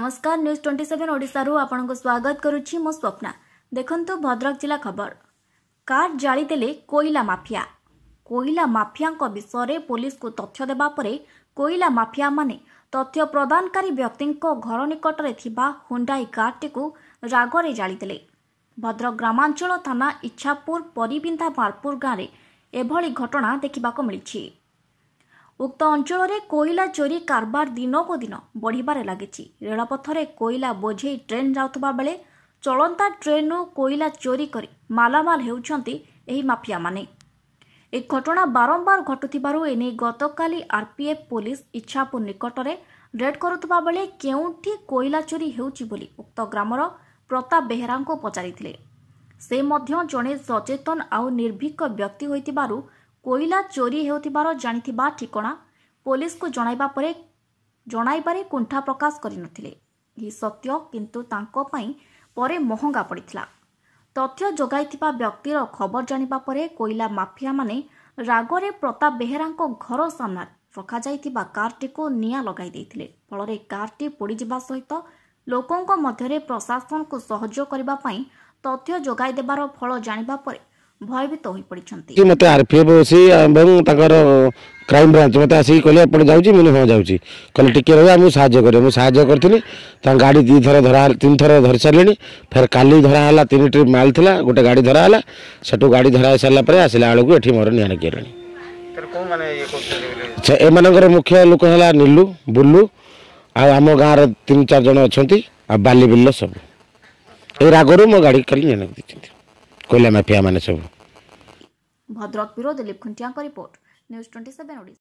ନମସ୍କାର news twenty seven ଓଡ଼ିଶାରୁ ଆପଣଙ୍କୁ ସ୍ୱାଗତ କରୁଛି ମୁଁ ସ୍ୱପ୍ନା ଦେଖନ୍ତୁ ଭଦ୍ରକ ଜିଲ୍ଲା ଖବର କାର୍ ଜାଳିଦେଲେ କୋଇଲା ମାଫିଆ କୋଇଲା ମାଫିଆଙ୍କ ବିଷୟରେ ପୋଲିସକୁ ତଥ୍ୟ ଦେବା ପରେ କୋଇଲା ମାଫିଆମାନେ ତଥ୍ୟ ପ୍ରଦାନକାରୀ ବ୍ୟକ୍ତିଙ୍କ ଘର ନିକଟରେ ଥିବା ହୁଣ୍ଡାଇ କାର୍ଟିକୁ ରାଗରେ ଜାଳିଦେଲେ ଭଦ୍ରକ ଗ୍ରାମାଞ୍ଚଳ ଥାନା ଇଚ୍ଛାପୁର ପରିବିନ୍ଦା ମାରପୁର ଗାଁରେ ଏଭଳି ଘଟଣା ଦେଖିବାକୁ ମିଳିଛି ଉକ୍ତ ଅଞ୍ଚଳରେ କୋଇଲା ଚୋରି କାରବାର ଦିନକୁ ଦିନ ବଢ଼ିବାରେ ଲାଗିଛି ରେଳପଥରେ କୋଇଲା ବୋଝେଇ ଟ୍ରେନ୍ ଯାଉଥିବା ବେଳେ ଚଳନ୍ତା ଟ୍ରେନ୍ରୁ କୋଇଲା ଚୋରି କରି ମାଲାମାଲ ହେଉଛନ୍ତି ଏହି ମାଫିଆମାନେ ଏହି ଘଟଣା ବାରମ୍ବାର ଘଟୁଥିବାରୁ ଏନେଇ ଗତକାଲି ଆର୍ପିଏଫ୍ ପୋଲିସ ଇଚ୍ଛାପୁର ନିକଟରେ ରେଡ୍ କରୁଥିବା ବେଳେ କେଉଁଠି କୋଇଲା ଚୋରି ହେଉଛି ବୋଲି ଉକ୍ତ ଗ୍ରାମର ପ୍ରତାପ ବେହେରାଙ୍କୁ ପଚାରିଥିଲେ ସେ ମଧ୍ୟ ଜଣେ ସଚେତନ ଆଉ ନିର୍ଭୀକ ବ୍ୟକ୍ତି ହୋଇଥିବାରୁ କୋଇଲା ଚୋରି ହେଉଥିବାର ଜାଣିଥିବା ଠିକଣା ପୋଲିସକୁ ଜଣାଇବା ପରେ ଜଣାଇବାରେ କୁଣ୍ଠା ପ୍ରକାଶ କରିନଥିଲେ ଏହି ସତ୍ୟ କିନ୍ତୁ ତାଙ୍କ ପାଇଁ ପରେ ମହଙ୍ଗା ପଡ଼ିଥିଲା ତଥ୍ୟ ଯୋଗାଇଥିବା ବ୍ୟକ୍ତିର ଖବର ଜାଣିବା ପରେ କୋଇଲା ମାଫିଆମାନେ ରାଗରେ ପ୍ରତାପ ବେହେରାଙ୍କ ଘର ସାମ୍ନାରେ ରଖାଯାଇଥିବା କାର୍ଟିକୁ ନିଆଁ ଲଗାଇ ଦେଇଥିଲେ ଫଳରେ କାର୍ଟି ପୋଡ଼ିଯିବା ସହିତ ଲୋକଙ୍କ ମଧ୍ୟରେ ପ୍ରଶାସନକୁ ସହଯୋଗ କରିବା ପାଇଁ ତଥ୍ୟ ଯୋଗାଇ ଦେବାର ଫଳ ଜାଣିବା ପରେ ଭୟଭୀତ ହୋଇପଡ଼ିଛନ୍ତି ମୋତେ ଆର୍ପିଏଫ୍ ସେ ଏବଂ ତାଙ୍କର କ୍ରାଇମ୍ ବ୍ରାଞ୍ଚ ମୋତେ ଆସିକି କହିଲେ ଏପଟେ ଯାଉଛି ମୁଁ ହଁ ଯାଉଛି କହିଲେ ଟିକେ ରହିବା ଆମକୁ ସାହାଯ୍ୟ କରିବ ମୁଁ ସାହାଯ୍ୟ କରିଥିଲି ତାଙ୍କ ଗାଡ଼ି ଦୁଇ ଥର ଧରା ତିନି ଥର ଧରି ସାରିଲେଣି ଫେର୍ କାଲି ଧରା ହେଲା ତିନି ଟ୍ରିପ୍ ମାଲ୍ ଥିଲା ଗୋଟେ ଗାଡ଼ି ଧରା ହେଲା ସେଠୁ ଗାଡ଼ି ଧରା ହେଇସାରିଲା ପରେ ଆସିଲା ବେଳକୁ ଏଠି ମୋର ନିଆଁ ଲାଗିଗଲାଣି ଏମାନଙ୍କର ମୁଖ୍ୟ ଲୋକ ହେଲା ନିଲୁ ବୁଲୁ ଆଉ ଆମ ଗାଁର ତିନି ଚାରି ଜଣ ଅଛନ୍ତି ଆଉ ବାଲି ବିଲ ସବୁ ଏଇ ରାଗରୁ ମୋ ଗାଡ଼ି ଖାଲି ନିଆଁ ଲାଗି ଦେଇଛନ୍ତି କୋଇଲା ମାଫିଆମାନେ ସବୁ ଭଦ୍ରକ ବ୍ୟୁରୋ ଦିଲ୍ଲୀପ ଖୁଣ୍ଟିଆଙ୍କ report news twenty seven Odisha